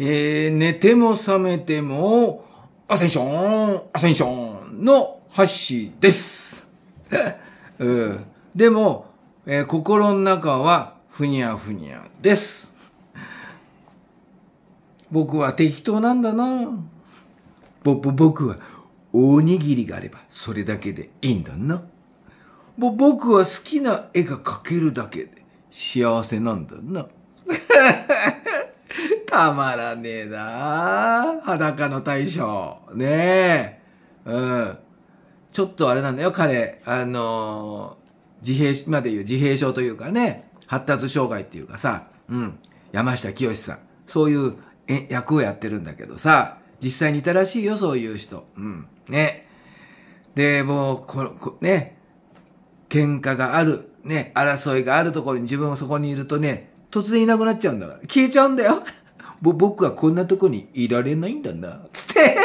えー、寝ても覚めても、アセンション、アセンションの発ッです。うん、でも、えー、心の中はふにゃふにゃです。僕は適当なんだな。ぼ、ぼ、僕はおにぎりがあればそれだけでいいんだな。ぼ、僕は好きな絵が描けるだけで幸せなんだな。たまらねえな裸の大将。ねえ。うん。ちょっとあれなんだよ、彼。あのー、自閉、まで言う自閉症というかね、発達障害っていうかさ、うん。山下清さん。そういう役をやってるんだけどさ、実際にいたらしいよ、そういう人。うん。ね。で、もう、ここね、喧嘩がある、ね、争いがあるところに自分はそこにいるとね、突然いなくなっちゃうんだから。消えちゃうんだよ。僕はこんなとこにいられないんだな、つって。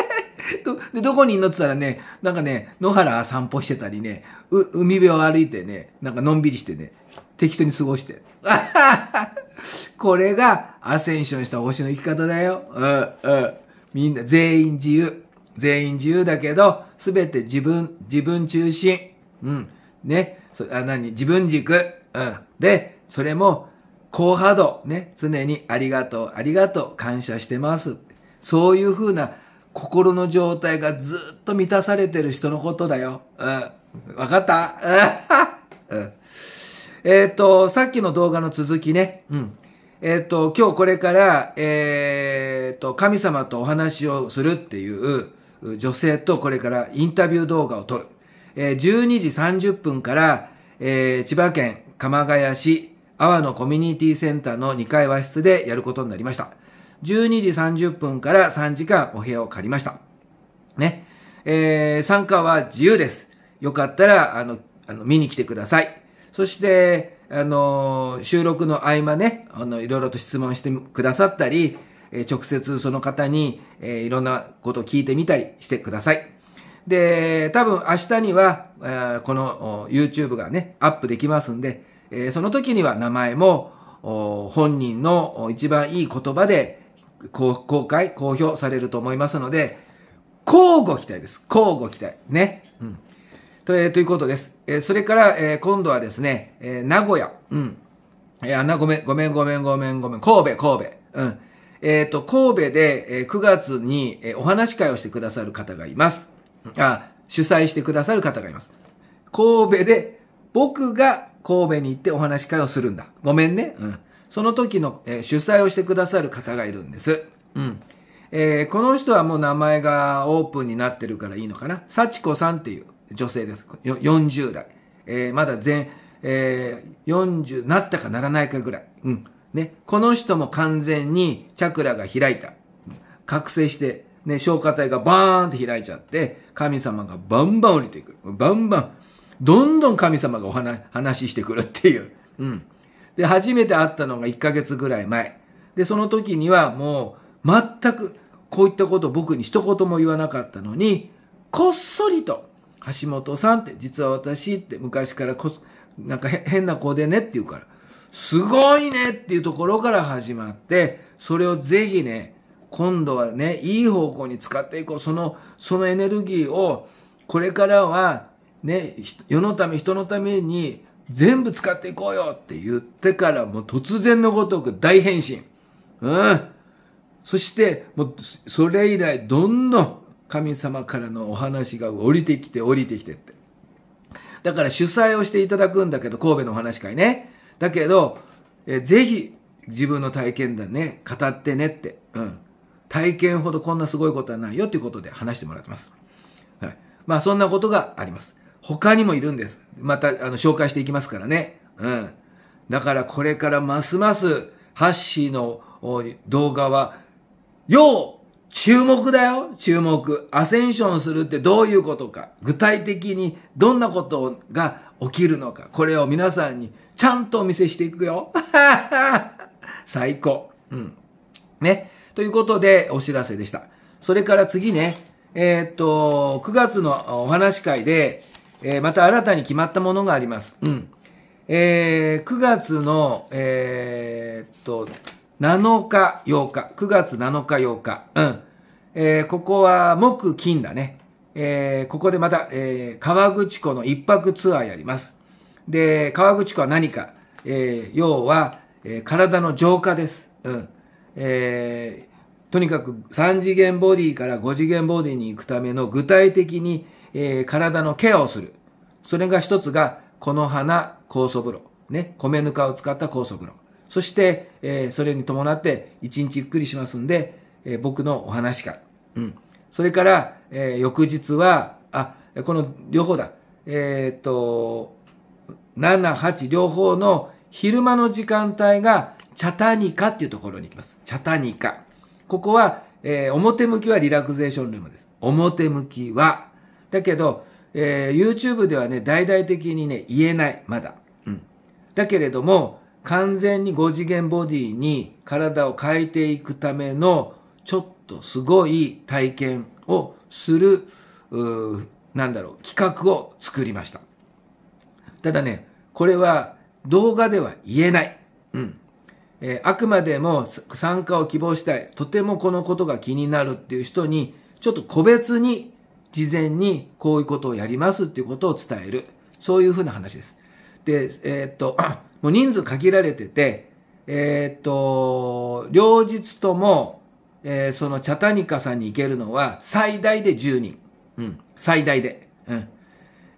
どでどこにいんのってったらね、なんかね、野原散歩してたりね、海辺を歩いてね、なんかのんびりしてね、適当に過ごして。これがアセンションした星の生き方だよ。うんうん。みんな全員自由。全員自由だけど、すべて自分、自分中心。うん。ね。そあ何自分軸。うん。で、それも高波動、ね、常にありがとう、ありがとう、感謝してます。そういうふうな心の状態がずっと満たされてる人のことだよ。うん。わかったうん。えっ、ー、と、さっきの動画の続きね。うん。えっ、ー、と、今日これから、えっ、ー、と、神様とお話をするっていう女性とこれからインタビュー動画を撮る。えー、12時30分から、えー、千葉県鎌ヶ谷市阿波のコミュニティセンターの2階和室でやることになりました。12時30分から3時間お部屋を借りました。ね。えー、参加は自由です。よかったら、あの、あの見に来てください。そして、あの、収録の合間ね、あの、いろいろと質問してくださったり、え直接その方に、えー、いろんなことを聞いてみたりしてください。で、多分明日には、えー、この YouTube がね、アップできますんで、えその時には名前も本人の一番いい言葉で公開、公表されると思いますので、交互期待です。交互期待。ね。うん。と,、えー、ということです。えー、それから、えー、今度はですね、えー、名古屋。うん。いや、な、ごめん、ごめん、ごめん、ごめん、ごめん。神戸、神戸。うん。えっ、ー、と、神戸で、えー、9月に、えー、お話会をしてくださる方がいます。あ、主催してくださる方がいます。神戸で、僕が神戸に行ってお話し会をするんだ。ごめんね。うん。その時の、えー、主催をしてくださる方がいるんです。うん。えー、この人はもう名前がオープンになってるからいいのかな。幸子さんっていう女性です。40代。えー、まだ全、えー、40なったかならないかぐらい。うん。ね。この人も完全にチャクラが開いた。覚醒して、ね、消化体がバーンって開いちゃって、神様がバンバン降りてくる。バンバン。どんどん神様がお話話してくるっていう。うん。で、初めて会ったのが1ヶ月ぐらい前。で、その時にはもう全くこういったことを僕に一言も言わなかったのに、こっそりと、橋本さんって実は私って昔からこなんか変な子でねって言うから、すごいねっていうところから始まって、それをぜひね、今度はね、いい方向に使っていこう。その、そのエネルギーを、これからはね、世のため人のために全部使っていこうよって言ってからもう突然のごとく大変身。うん。そしてもうそれ以来どんどん神様からのお話が降りてきて降りてきてって。だから主催をしていただくんだけど、神戸のお話会ね。だけど、えぜひ自分の体験談ね、語ってねって。うん。体験ほどこんなすごいことはないよっていうことで話してもらってます。はい。まあそんなことがあります。他にもいるんです。また、あの、紹介していきますからね。うん。だからこれからますます、ハッシーの動画は、要注目だよ注目。アセンションするってどういうことか。具体的にどんなことが起きるのか。これを皆さんにちゃんとお見せしていくよ。最高。うん。ね。ということで、お知らせでした。それから次ね、えー、っと、9月のお話会で、えー、また新たに決まったものがあります。うん。えー、9月の、えー、っと、7日、8日、9月7日、8日、うん。えー、ここは木、金だね。えー、ここでまた、えー、川口湖の一泊ツアーやります。で、川口湖は何か、えー、要は、えー、体の浄化です。うん。えー、とにかく3次元ボディから5次元ボディに行くための具体的に、えー、体のケアをする。それが一つが、この花酵素風呂。ね、米ぬかを使った酵素風呂。そして、えー、それに伴って、一日ゆっくりしますんで、えー、僕のお話から。うん。それから、えー、翌日は、あ、この両方だ。えっと、7、8両方の昼間の時間帯が、チャタニカっていうところに行きます。チャタニカ。ここは、えー、表向きはリラクゼーションルームです。表向きは、だけど、えー、YouTube ではね、大々的にね、言えない、まだ。うん。だけれども、完全に5次元ボディに体を変えていくための、ちょっとすごい体験をする、うなんだろう、企画を作りました。ただね、これは動画では言えない。うん。えー、あくまでも参加を希望したい。とてもこのことが気になるっていう人に、ちょっと個別に事前にこういうことをやりますっていうことを伝える。そういうふうな話です。で、えー、っと、もう人数限られてて、えー、っと、両日とも、えー、そのチャタニカさんに行けるのは最大で10人。うん、最大で。うん。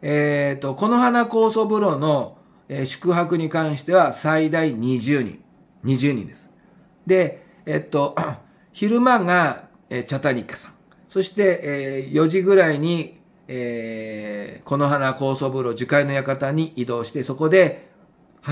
えっと、この花酵素風呂の、えー、宿泊に関しては最大20人。20人です。で、えっと、昼間が、えー、チャタニカさん。そして、えー、4時ぐらいに、えー、この花高層風呂樹海の館に移動して、そこで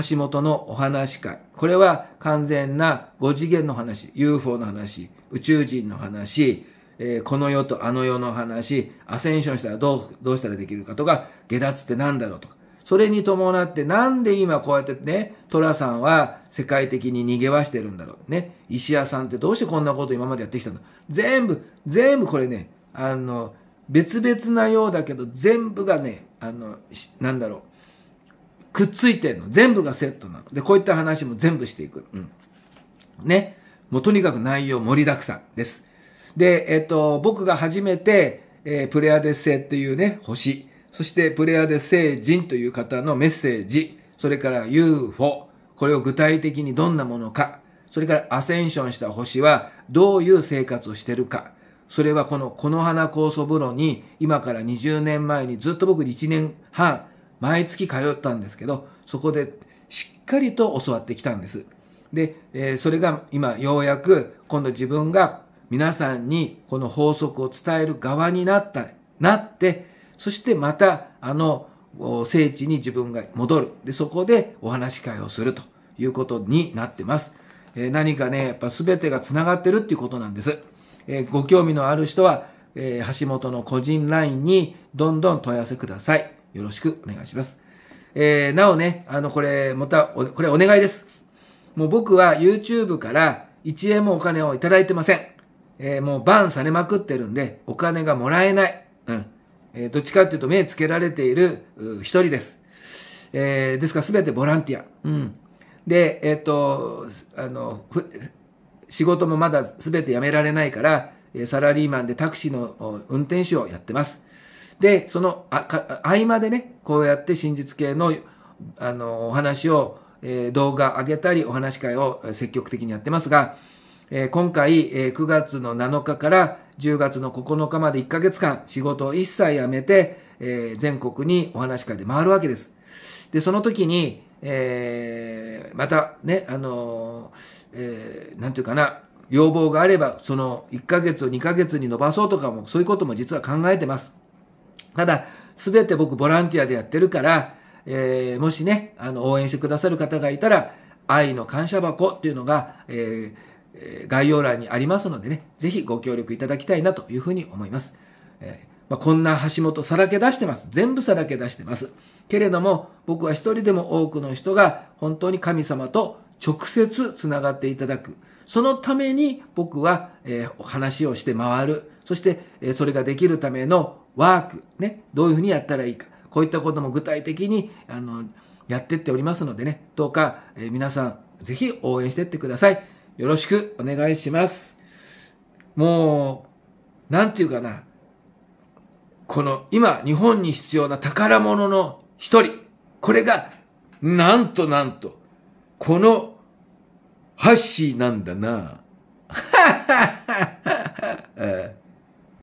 橋本のお話会。これは完全な5次元の話、UFO の話、宇宙人の話、えー、この世とあの世の話、アセンションしたらどうどうしたらできるかとか、下脱って何だろうとか、それに伴ってなんで今こうやってね、寅さんは世界的に逃げはしてるんだろう。ね。石屋さんってどうしてこんなこと今までやってきたの全部、全部これね、あの、別々なようだけど、全部がね、あの、なんだろう。くっついてんの。全部がセットなの。で、こういった話も全部していく。うん。ね。もうとにかく内容盛りだくさんです。で、えっと、僕が初めて、えー、プレアデッセっていうね、星。そしてプレアデーで聖人という方のメッセージ、それから UFO、これを具体的にどんなものか、それからアセンションした星はどういう生活をしてるか、それはこの、この花酵素風呂に今から20年前にずっと僕1年半、毎月通ったんですけど、そこでしっかりと教わってきたんです。で、えー、それが今ようやく今度自分が皆さんにこの法則を伝える側になった、なって、そしてまたあの聖地に自分が戻る。で、そこでお話し会をするということになってます。えー、何かね、やっぱ全てが繋がってるっていうことなんです。えー、ご興味のある人は、えー、橋本の個人 LINE にどんどん問い合わせください。よろしくお願いします。えなおね、あの、これ、また、これお願いです。もう僕は YouTube から1円もお金をいただいてません。えもうバンされまくってるんで、お金がもらえない。うん。えー、どっちかっていうと目つけられている一人です。えー、ですからすべてボランティア。うん。で、えっ、と、あの、仕事もまだすべて辞められないから、サラリーマンでタクシーの運転手をやってます。で、そのあか合間でね、こうやって真実系のあのお話を、えー、動画上げたり、お話会を積極的にやってますが、えー、今回、えー、9月の7日から、10月の9日まで1ヶ月間仕事を一切やめて、えー、全国にお話会で回るわけです。で、その時に、えー、またね、あのー、えー、なんていうかな、要望があれば、その1ヶ月を2ヶ月に伸ばそうとかも、そういうことも実は考えてます。ただ、すべて僕ボランティアでやってるから、えー、もしね、あの、応援してくださる方がいたら、愛の感謝箱っていうのが、えー、概要欄にありますのでね、ぜひご協力いただきたいなというふうに思います。えー、まあ、こんな橋本さらけ出してます。全部さらけ出してます。けれども、僕は一人でも多くの人が本当に神様と直接つながっていただく。そのために僕は、えー、話をして回る。そして、えー、それができるためのワーク。ね。どういうふうにやったらいいか。こういったことも具体的に、あの、やってっておりますのでね。どうか、えー、皆さん、ぜひ応援してってください。よろしくお願いします。もう、なんていうかな。この今日本に必要な宝物の一人。これが、なんとなんと、このハッシーなんだな。はははは。